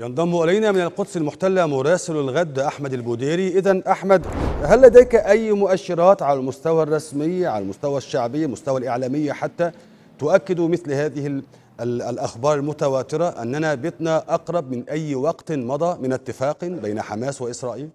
ينضم إلينا من القدس المحتلة مراسل الغد أحمد البوديري إذا أحمد هل لديك أي مؤشرات على المستوى الرسمي على المستوى الشعبي المستوى الإعلامي حتى تؤكد مثل هذه الأخبار المتواترة أننا بتنا أقرب من أي وقت مضى من اتفاق بين حماس وإسرائيل؟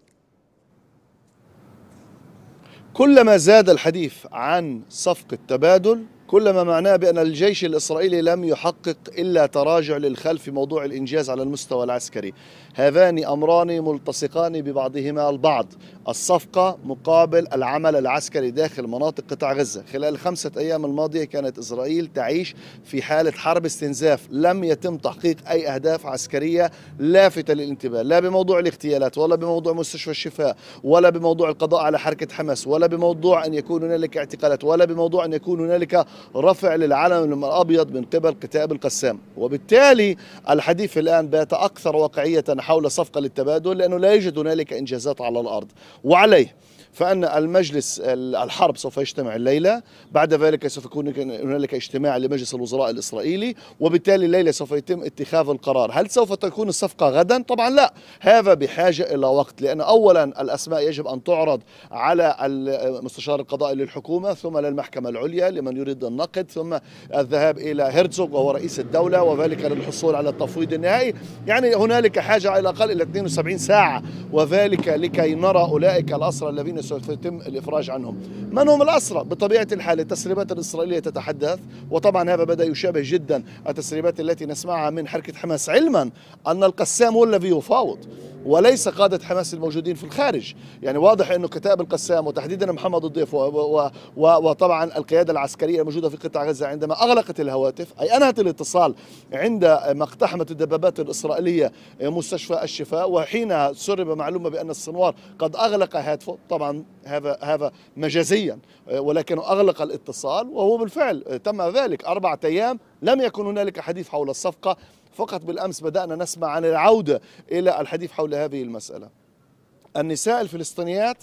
كلما زاد الحديث عن صفقة تبادل كل ما معناه بأن الجيش الإسرائيلي لم يحقق إلا تراجع للخلف في موضوع الإنجاز على المستوى العسكري هذان أمران ملتصقان ببعضهما البعض الصفقة مقابل العمل العسكري داخل مناطق قطاع غزة خلال الخمسة أيام الماضية كانت إسرائيل تعيش في حالة حرب استنزاف لم يتم تحقيق أي أهداف عسكرية لافتة للانتباه لا بموضوع الاغتيالات ولا بموضوع مستشفى الشفاء ولا بموضوع القضاء على حركة حماس ولا بموضوع أن يكون هنالك اعتقالات ولا بموضوع أن يكون هنالك رفع للعلم الأبيض من قبل كتاب القسام وبالتالي الحديث الآن بات أكثر واقعية حول صفقة للتبادل لأنه لا يوجد هنالك إنجازات على الأرض وعليه فان المجلس الحرب سوف يجتمع الليله بعد ذلك سوف يكون هنالك اجتماع لمجلس الوزراء الاسرائيلي وبالتالي الليله سوف يتم اتخاذ القرار هل سوف تكون الصفقه غدا طبعا لا هذا بحاجه الى وقت لان اولا الاسماء يجب ان تعرض على المستشار القضائي للحكومه ثم للمحكمه العليا لمن يريد النقد ثم الذهاب إلى هرتزوغ وهو رئيس الدولة وذلك للحصول على التفويض النهائي يعني هنالك حاجة على الأقل إلى 72 ساعة وذلك لكي نرى أولئك الأسرى الذين سوف يتم الإفراج عنهم من هم الأسرى؟ بطبيعة الحال التسريبات الإسرائيلية تتحدث وطبعا هذا بدأ يشابه جدا التسريبات التي نسمعها من حركة حماس علما أن القسام هو الذي يفاوض وليس قادة حماس الموجودين في الخارج يعني واضح أنه كتاب القسام وتحديدا محمد الضيف وطبعا القيادة العسكرية الموجودة في قطاع غزة عندما أغلقت الهواتف أي أنهت الاتصال عندما اقتحمت الدبابات الإسرائيلية مستشفى الشفاء وحينها سرب معلومة بأن السنوار قد أغلق هاتفه طبعا هذا هذا مجازيا ولكنه أغلق الاتصال وهو بالفعل تم ذلك أربعة أيام لم يكن هنالك حديث حول الصفقة فقط بالأمس بدأنا نسمع عن العودة إلى الحديث حول هذه المسألة النساء الفلسطينيات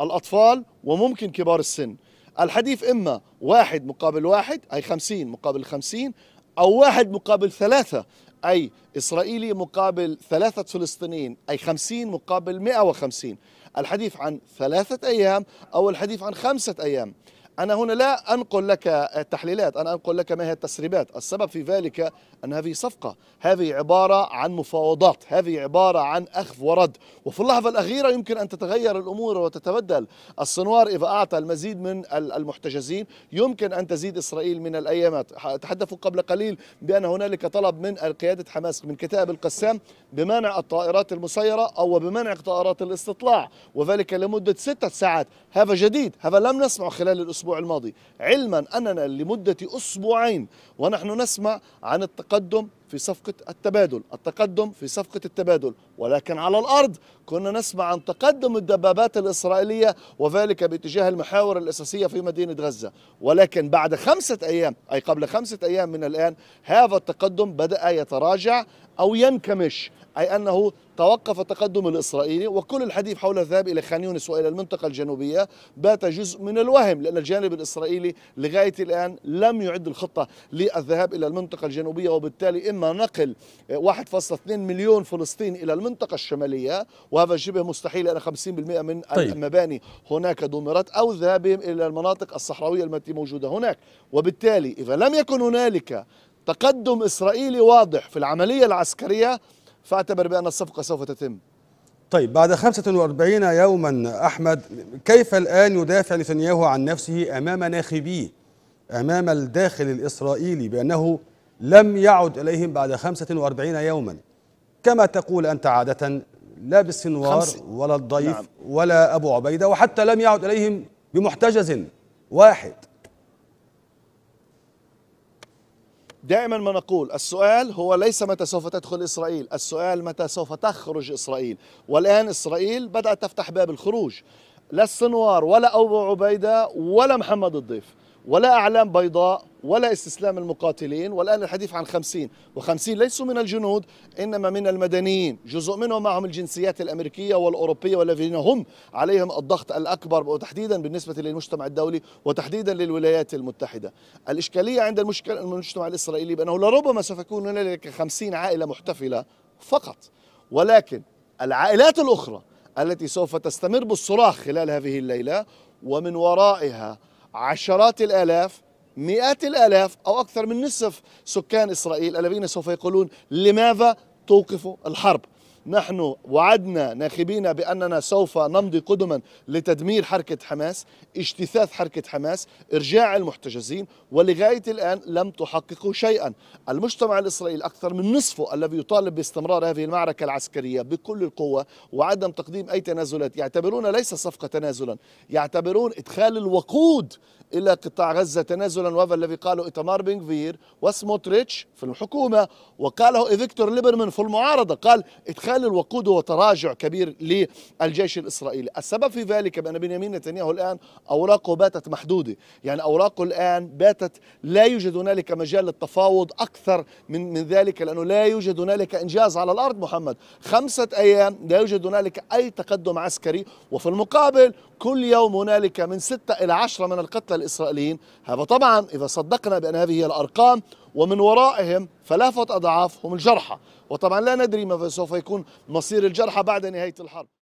الأطفال وممكن كبار السن الحديث إما واحد مقابل واحد أي خمسين مقابل خمسين أو واحد مقابل ثلاثة أي إسرائيلي مقابل ثلاثة فلسطينيين أي خمسين مقابل مئة وخمسين الحديث عن ثلاثة أيام أو الحديث عن خمسة أيام أنا هنا لا أنقل لك التحليلات أنا أنقل لك ما هي التسريبات السبب في ذلك أن هذه صفقة هذه عبارة عن مفاوضات هذه عبارة عن أخذ ورد وفي اللحظة الأخيرة يمكن أن تتغير الأمور وتتبدل السنوار إذا أعطى المزيد من المحتجزين يمكن أن تزيد إسرائيل من الأيامات تحدثوا قبل قليل بأن هنالك طلب من قيادة حماس من كتائب القسام بمنع الطائرات المسيرة أو بمنع طائرات الاستطلاع وذلك لمدة ستة ساعات هذا جديد هذا لم نسمع خلال الأسبوع الأسبوع الماضي علما أننا لمدة أسبوعين ونحن نسمع عن التقدم في صفقة التبادل التقدم في صفقة التبادل ولكن على الأرض كنا نسمع عن تقدم الدبابات الإسرائيلية وذلك باتجاه المحاور الأساسية في مدينة غزة ولكن بعد خمسة أيام أي قبل خمسة أيام من الآن هذا التقدم بدأ يتراجع أو ينكمش أي أنه توقف التقدم الإسرائيلي وكل الحديث حول الذهاب إلى خان يونس وإلى المنطقة الجنوبية بات جزء من الوهم لأن الجانب الإسرائيلي لغاية الآن لم يعد الخطة للذهاب إلى المنطقة الجنوبية وبالتالي إما تم نقل 1.2 مليون فلسطين إلى المنطقة الشمالية وهذا شبه مستحيل لأن 50% من طيب. المباني هناك دمرت أو ذهابهم إلى المناطق الصحراوية التي موجودة هناك وبالتالي إذا لم يكن هنالك تقدم إسرائيلي واضح في العملية العسكرية فاعتبر بأن الصفقة سوف تتم طيب بعد 45 يوما أحمد كيف الآن يدافع نتنياهو عن نفسه أمام ناخبيه أمام الداخل الإسرائيلي بأنه لم يعد إليهم بعد 45 يوما كما تقول أنت عادة لا بالسنوار ولا الضيف نعم. ولا أبو عبيدة وحتى لم يعد إليهم بمحتجز واحد دائما ما نقول السؤال هو ليس متى سوف تدخل إسرائيل السؤال متى سوف تخرج إسرائيل والآن إسرائيل بدأت تفتح باب الخروج لا السنوار ولا أبو عبيدة ولا محمد الضيف ولا أعلام بيضاء ولا استسلام المقاتلين والآن الحديث عن خمسين وخمسين ليسوا من الجنود إنما من المدنيين جزء منهم معهم الجنسيات الأمريكية والأوروبية والذين هم عليهم الضغط الأكبر وتحديدا بالنسبة للمجتمع الدولي وتحديدا للولايات المتحدة الإشكالية عند المشكلة المجتمع الإسرائيلي بأنه لربما سوف يكون هنالك خمسين عائلة محتفلة فقط ولكن العائلات الأخرى التي سوف تستمر بالصراخ خلال هذه الليلة ومن ورائها عشرات الآلاف مئات الآلاف أو أكثر من نصف سكان إسرائيل الذين سوف يقولون لماذا توقف الحرب نحن وعدنا ناخبين بأننا سوف نمضي قدما لتدمير حركة حماس اجتثاث حركة حماس إرجاع المحتجزين ولغاية الآن لم تحققوا شيئا المجتمع الإسرائيلي أكثر من نصفه الذي يطالب باستمرار هذه المعركة العسكرية بكل القوة وعدم تقديم أي تنازلات يعتبرون ليس صفقة تنازلا يعتبرون إدخال الوقود إلى قطاع غزة تنازلا وهذا الذي قاله ايتمار بنغفير وسموتريتش في الحكومة وقاله فيكتور ليبرمان في المعارضة قال إدخال الوقود هو تراجع كبير للجيش الإسرائيلي السبب في ذلك بأن بنيامين نتنياهو الآن أوراقه باتت محدودة يعني أوراقه الآن باتت لا يوجد هنالك مجال للتفاوض أكثر من, من ذلك لأنه لا يوجد هنالك إنجاز على الأرض محمد خمسة أيام لا يوجد هنالك أي تقدم عسكري وفي المقابل كل يوم هنالك من 6 إلى 10 من القتلى الإسرائيليين هذا طبعا إذا صدقنا بأن هذه هي الأرقام ومن ورائهم ثلاثة أضعاف هم الجرحى وطبعا لا ندري ما سوف يكون مصير الجرحى بعد نهاية الحرب